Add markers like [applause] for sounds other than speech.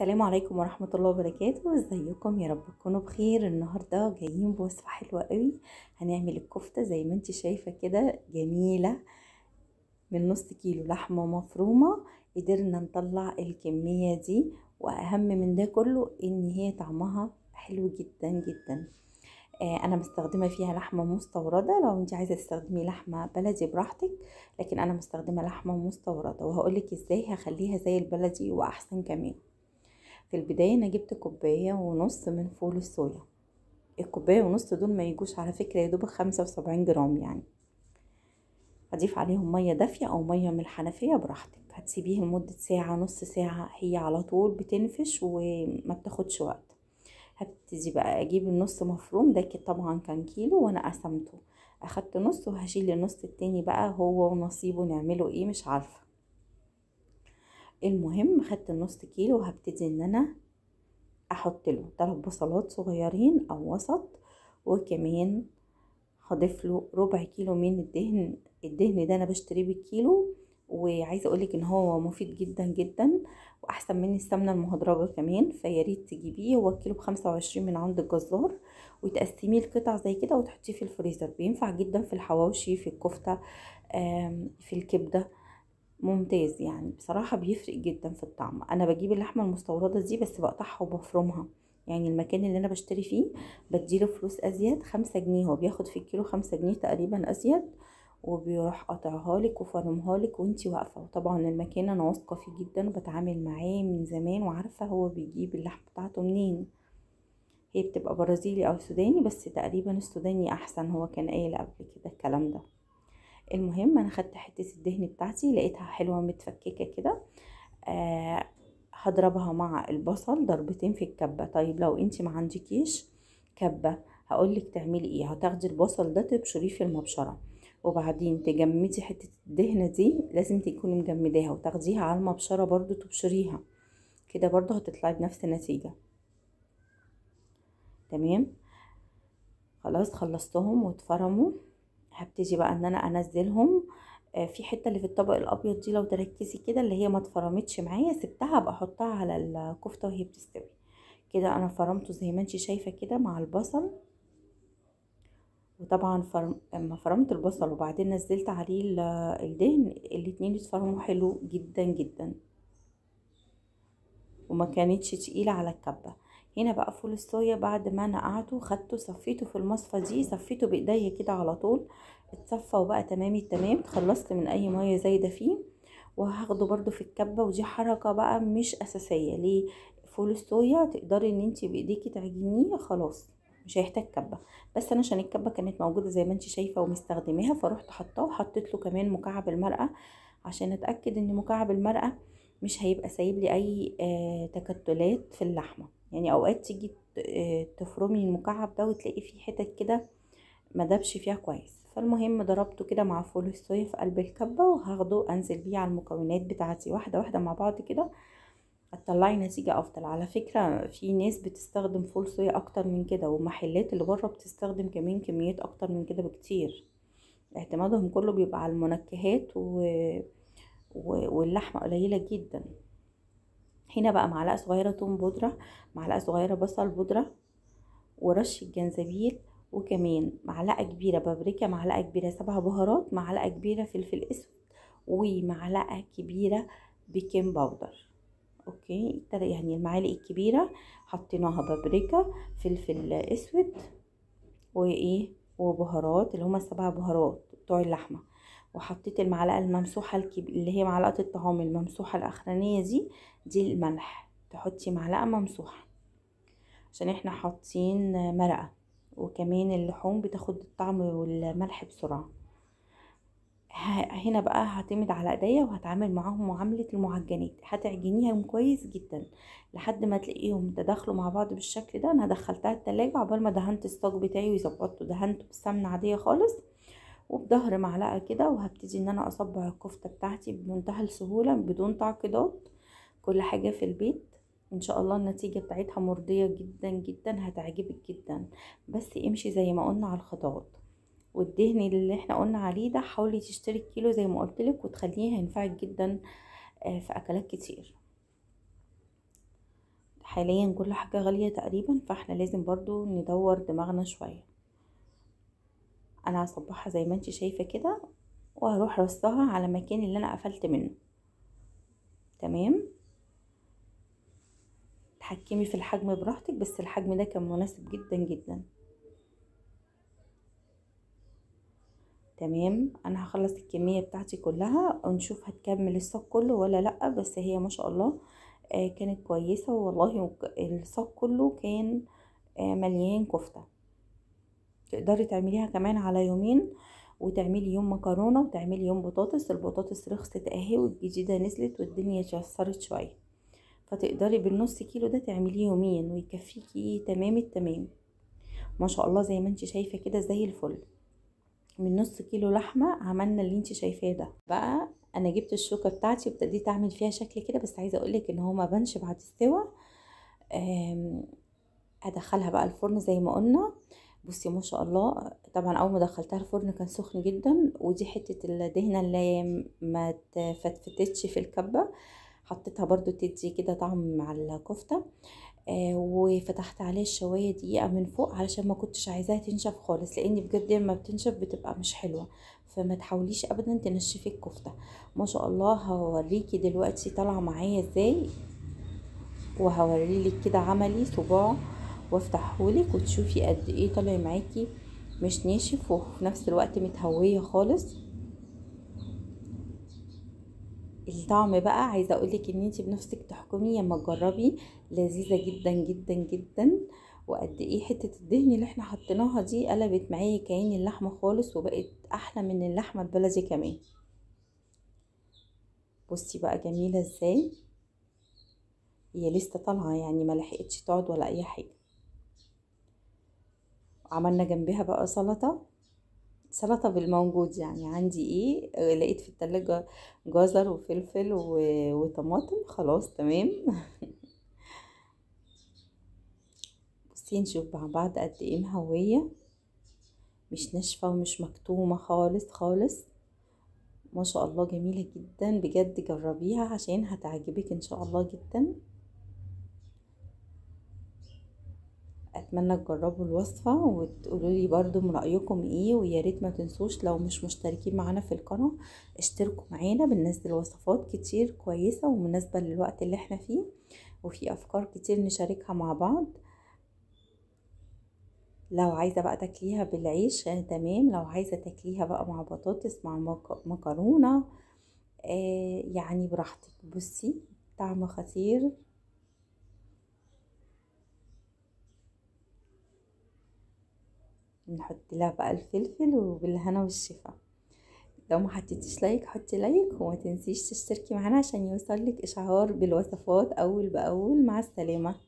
السلام عليكم ورحمة الله وبركاته ازيكم يا رب تكونوا بخير النهاردة جايين بوصفة حلوة قوي هنعمل الكفتة زي ما انت شايفة كده جميلة من نص كيلو لحمة مفرومة قدرنا نطلع الكمية دي واهم من ده كله ان هي طعمها حلو جدا جدا آه، انا مستخدمه فيها لحمه مستورده لو انت عايزه تستخدمي لحمه بلدي براحتك لكن انا مستخدمه لحمه مستورده وهقولك ازاي هخليها زي البلدي واحسن كمان في البداية انا جبت كوباية ونص من فول الصويا الكوباية ونص دول ما يجوش على فكرة يا دوب خمسة وسبعين جرام يعني هضيف عليهم مية دافية او مية من الحنفية براحتك هتسيبيه لمدة ساعة نص ساعة هي على طول بتنفش وما بتاخدش وقت هبتدي بقى اجيب النص مفروم ده طبعا كان كيلو وانا قسمته اخدت نص وهشيل النص التاني بقى هو ونصيبه نعمله ايه مش عارفه المهم خدت النص كيلو وهبتدي ان انا احط له ثلاث بصلات صغيرين او وسط وكمان هضيف له ربع كيلو من الدهن الدهن ده انا بشتريه بالكيلو وعايز اقولك ان هو مفيد جدا جدا واحسن من السمنه المهدرجه كمان فياريت تجيبيه هو كيلو بخمسة وعشرين من عند الجزار وتقسميه لقطع زي كده وتحطيه في الفريزر بينفع جدا في الحواوشي في الكفته في الكبده ممتاز يعني بصراحة بيفرق جدا في الطعم انا بجيب اللحمة المستوردة دي بس بقطعها وبفرمها يعني المكان اللي انا بشتري فيه بديله فلوس ازيد خمسة جنيه هو بياخد في الكيلو خمسة جنيه تقريبا ازيد وبيروح قطعها لك وفرمها لك وانتي واقفه وطبعا المكان انا واثقه فيه جدا وبتعامل معاه من زمان وعارفه هو بيجيب اللحمه بتاعته منين هي بتبقى برازيلي او سوداني بس تقريبا السوداني احسن هو كان قايل قبل كده الكلام ده المهم انا خدت حته الدهن بتاعتي لقيتها حلوه متفككه كده آه هضربها مع البصل ضربتين في الكبه طيب لو انت ما عندكيش كبه هقولك تعملي ايه هتاخدي البصل ده تبشريه في المبشره وبعدين تجمدي حته الدهنه دي لازم تكوني مجمداها وتاخديها على المبشره برضو تبشريها كده برضو هتطلعي بنفس النتيجه تمام خلاص خلصتهم واتفرموا هبتدي بقى ان انا انزلهم آه، في حته اللي في الطبق الابيض دي لو تركزي كده اللي هي ما اتفرمتش معايا سبتها بحطها على الكفته وهي بتستوي كده انا فرمته زي ما انت شايفه كده مع البصل وطبعا فرم... فرمت البصل وبعدين نزلت عليه الدهن الاتنين اتفرموا حلو جدا جدا وما كانتش تقيله على الكبه هنا بقى فول الصويا بعد ما نقعته خدته صفيته في المصفى دي صفيته بايديا كده على طول اتصفى وبقى تمام التمام خلصت من اي ميه زايده فيه وهاخده برده في الكبه ودي حركه بقى مش اساسيه ليه فول الصويا تقدري ان انت بايديكي تعجنيه خلاص مش هيحتاج كبه بس انا عشان الكبه كانت موجوده زي ما انت شايفه ومستخدماها فروحت حطاه وحطيت له كمان مكعب المرقه عشان اتاكد ان مكعب المرقه مش هيبقى سايب لي اي آه تكتلات في اللحمه يعني اوقات تيجي آه، تفرمي المكعب ده وتلاقي فيه حتت كده ما دابش فيها كويس فالمهم ضربته كده مع فول الصويا في قلب الكبه وهاخده انزل بيه على المكونات بتاعتي واحده واحده مع بعض كده هتطلعي نتيجه افضل على فكره في ناس بتستخدم فول صويا اكتر من كده ومحلات اللي بره بتستخدم كمان كميات اكتر من كده بكتير اعتمادهم كله بيبقى على المنكهات و... و... واللحمه قليله جدا هنا بقى معلقه صغيره توم بودره معلقه صغيره بصل بودره ورش الجنزبيل وكمان معلقه كبيره بابريكا معلقه كبيره سبع بهارات معلقه كبيره فلفل اسود ومعلقه كبيره بيكنج باودر اوكي يعني المعالق الكبيره حطيناها بابريكا فلفل اسود وايه وبهارات اللي هما السبع بهارات بتوع اللحمه وحطيت المعلقة الممسوحة الكب... اللي هي معلقة الطعام الممسوحة الأخرانية دي دي الملح تحطي معلقة ممسوحة عشان احنا حاطين مرقة وكمان اللحوم بتاخد الطعم والملح بسرعة هنا بقى هعتمد على ايديا وهتعامل معاهم معاملة المعجنات هتعجنيهم كويس جدا لحد ما تلاقيهم تداخلوا مع بعض بالشكل ده انا دخلتها التلاجة عقبال ما دهنت الصاج بتاعي وظبطته دهنته بسمنه عادية خالص وبظهر معلقة كده وهبتدي ان انا اصبع الكفتة بتاعتي بمنتهى السهولة بدون تعقيدات كل حاجة في البيت ان شاء الله النتيجة بتاعتها مرضية جدا جدا هتعجبك جدا بس امشي زي ما قلنا على الخطوات والدهن اللي احنا قلنا عليه ده حاولي تشتري كيلو زي ما قلتلك وتخليه هينفعك جدا آه، في اكلات كتير حاليا كل حاجة غالية تقريبا فاحنا لازم برضو ندور دماغنا شوية انا هصبحها زي ما انت شايفه كده وهروح رصها على مكان اللي انا قفلت منه تمام تحكمي في الحجم براحتك بس الحجم ده كان مناسب جدا جدا تمام انا هخلص الكميه بتاعتي كلها ونشوف هتكمل الصاج كله ولا لا بس هي ما شاء الله آه، كانت كويسه والله الصاج كله كان آه، مليان كفته تقدري تعمليها كمان على يومين وتعملي يوم مكرونه وتعملي يوم بطاطس البطاطس رخصت اهي والجديده نزلت والدنيا اتشسرت شويه فتقدري بالنص كيلو ده تعمليه يومين ويكفيكي تمام التمام ما شاء الله زي ما انت شايفه كده زي الفل من نص كيلو لحمه عملنا اللي انت شايفاه ده بقى انا جبت الشوكه بتاعتي وابتديت اعمل فيها شكل كده بس عايزه اقولك ان هو ما بانش بعد استوى ادخلها بقى الفرن زي ما قلنا بصي ما شاء الله طبعا اول ما دخلتها الفرن كان سخن جدا ودي حته الدهنه اللي ما تفتفتش في الكبه حطيتها برضو تدي كده طعم مع الكفته آه وفتحت عليه الشوايه دقيقه من فوق علشان ما كنتش عايزاها تنشف خالص لان بجد لما بتنشف بتبقى مش حلوه فما تحاوليش ابدا تنشفي الكفته ما شاء الله هوريكي دلوقتي طالعه معايا ازاي وهوريلك كده عملي صباع وافتحهولك وتشوفي قد ايه طالع معاكي مش ناشف وفي نفس الوقت متهويه خالص الطعم بقى عايزه اقولك ان انت بنفسك تحكمي لما تجربي لذيذه جدا جدا جدا وقد ايه حته الدهن اللي احنا حطيناها دي قلبت معايا كيان اللحمه خالص وبقت احلى من اللحمه البلدي كمان بصي بقى جميله ازاي هي لسه طالعه يعني ما لحقتش تقعد ولا اي حاجه عملنا جنبها بقى سلطة سلطة بالموجود يعني عندي ايه لقيت في التلاجة جزر وفلفل و... وطماطم خلاص تمام [laughs] بصي نشوف مع بعض قد ايه مهوية مش ناشفة ومش مكتومة خالص خالص ما شاء الله جميلة جدا بجد جربيها عشان هتعجبك ان شاء الله جدا اتمنى تجربوا الوصفه وتقولوا لي برده من رايكم ايه ويا ريت ما تنسوش لو مش مشتركين معانا في القناه اشتركوا معانا بننزل وصفات كتير كويسه ومناسبه للوقت اللي احنا فيه وفي افكار كتير نشاركها مع بعض لو عايزه بقى تاكليها بالعيش آه، تمام لو عايزه تاكليها بقى مع بطاطس مع مكرونه آه يعني براحتك بصي طعم خطير نحط لها بقى الفلفل وبالهنا والشفا لو ما حطيتيش لايك حطي لايك وما تنسيش تشتركي معانا عشان يوصلك اشعار بالوصفات اول باول مع السلامه